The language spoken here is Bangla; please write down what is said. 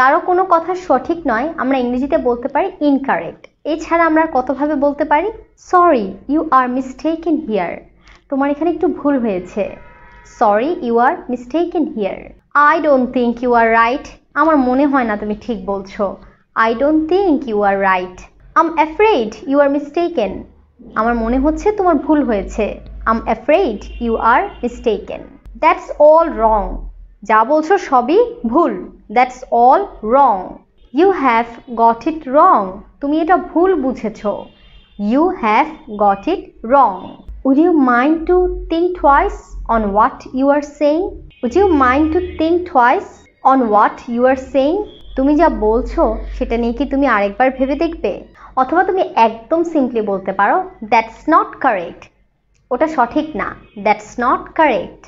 কারো কোনো কথা সঠিক নয় আমরা ইংরেজিতে বলতে পারি ইনকারেক্ট এছাড়া আমরা কতভাবে বলতে পারি sorry you are mistake in here তোমার এখানে একটু ভুল হয়েছে sorry you are mistake in here I don't think you are right আমার মনে হয় না তুমি ঠিক বলছো I don't think you are right I'm afraid you are mistaken আমার মনে হচ্ছে তোমার ভুল হয়েছে I'm afraid you are mistaken that's all wrong যা বলছো সবই ভুল that's all wrong you have got it রং তুমি এটা ভুল বুঝেছ you have got it wrong would you mind to think twice on what you are saying would you mind to think twice on what you are saying তুমি যা বলছো সেটা নিয়ে কি তুমি আরেকবার ভেবে দেখবে অথবা তুমি একদম সিম্পলি বলতে পারো দ্যাটস নট কারেক্ট ওটা সঠিক না দ্যাটস নট কারেক্ট